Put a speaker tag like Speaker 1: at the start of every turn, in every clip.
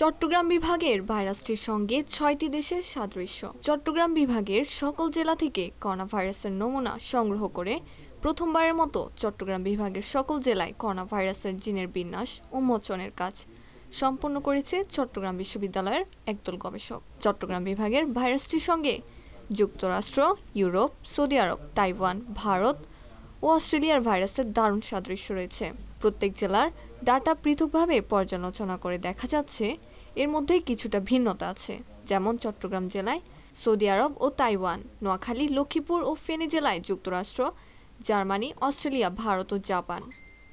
Speaker 1: চট্টগ্রাম বিভাগের ভাইরাসটির সঙ্গে ছয়টি দেশের সাদৃশ্য চট্টগ্রাম বিভাগের সকল জেলা থেকে করোনা ভাইরাসের নমুনা সংগ্রহ করে প্রথমবারের মতো চট্টগ্রাম বিভাগের সকল জেলায় করোনা ভাইরাসের জিনের বিন্যাস উন্মোচনের কাজ সম্পন্ন করেছে চট্টগ্রাম বিশ্ববিদ্যালয়ের একদল গবেষক চট্টগ্রাম বিভাগের ভাইরাসটির সঙ্গে যুক্তরাষ্ট্র Europe Saudi Arab Taiwan Bharat ও অস্ট্রেলিয়ার ভাইরাসের দারুণ সাদৃশ্য রয়েছে প্রত্যেক জেলার ডাটা পৃথকভাবে পর্যালোচনা করে দেখা যাচ্ছে এর মধ্যে কিছুটা ভিন্নতা আছে যেমন চট্টগ্রাম জেলায় সৌদি আরব ও তাইওয়ান নোয়াখালী লক্ষ্মীপুর ও ফেনী জেলায় যুক্তরাষ্ট্র জার্মানি অস্ট্রেলিয়া ভারত ও জাপান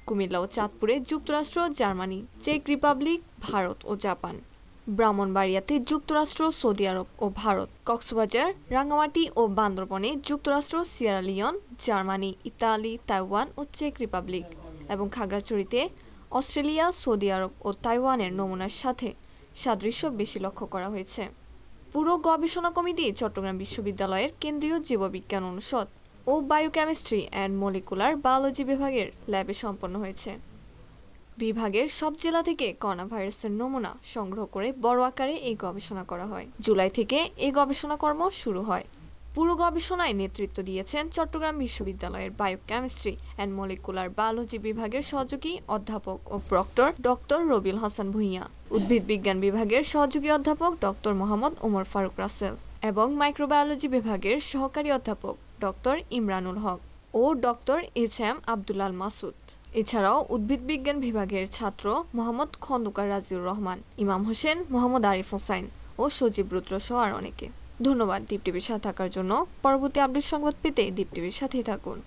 Speaker 1: কুমিল্লা ও চাঁদপুরে যুক্তরাষ্ট্র জার্মানি চেক রিপাবলিক ভারত ও জাপান ব্রাহ্মণবাড়িয়াতে যুক্তরাষ্ট্র সৌদি আরব ও ভারত কক্সবাজার রাঙ্গামাটি ও বান্দরবনে যুক্তরাষ্ট্র সিয়ারালিয়ন জার্মানি ইতালি তাইওয়ান ও চেক রিপাবলিক এবং খাগড়াছড়িতে অস্ট্রেলিয়া সৌদি আরব ও তাইওয়ানের নমুনার সাথে সাদৃশ্য বেশি লক্ষ্য করা হয়েছে পুরো গবেষণা কমিটি চট্টগ্রাম বিশ্ববিদ্যালয়ের কেন্দ্রীয় জীববিজ্ঞান অনুষদ ও বায়োকেমিস্ট্রি অ্যান্ড মলিকুলার বায়োলজি বিভাগের ল্যাবে সম্পন্ন হয়েছে বিভাগের সব জেলা থেকে করোনা ভাইরাসের নমুনা সংগ্রহ করে বড় আকারে এই গবেষণা করা হয় জুলাই থেকে এই গবেষণা কর্ম শুরু হয় পুরো গবেষণায় নেতৃত্ব দিয়েছেন চট্টগ্রাম বিশ্ববিদ্যালয়ের বায়োকেমিস্ট্রি অ্যান্ড মলিকুলার বায়োলজি বিভাগের সহযোগী অধ্যাপক ও প্রক্টর ডক্টর রবিল হাসান ভূঁইয়া উদ্ভিদ বিজ্ঞান বিভাগের সহযোগী অধ্যাপক ডক্টর মোহাম্মদ ওমর ফারুক রাসেল এবং মাইক্রোবায়োলজি বিভাগের সহকারী অধ্যাপক ডক্টর ইমরানুল হক ও doctor H M Abdullal Masud এছাড়াও উদ্ভিদ বিজ্ঞান বিভাগের ছাত্র মোহাম্মদ খন্দকার রাজিউর রহমান ইমাম হোসেন মোহাম্মদ আরিফ হোসাইন ও সজীব রুদ্র সহ আর অনেকে ধন্যবাদ দীপ টিভির সাথে থাকার জন্য পরবর্তী আপডেট সংবাদ পেতে দীপ টিভির সাথেই থাকুন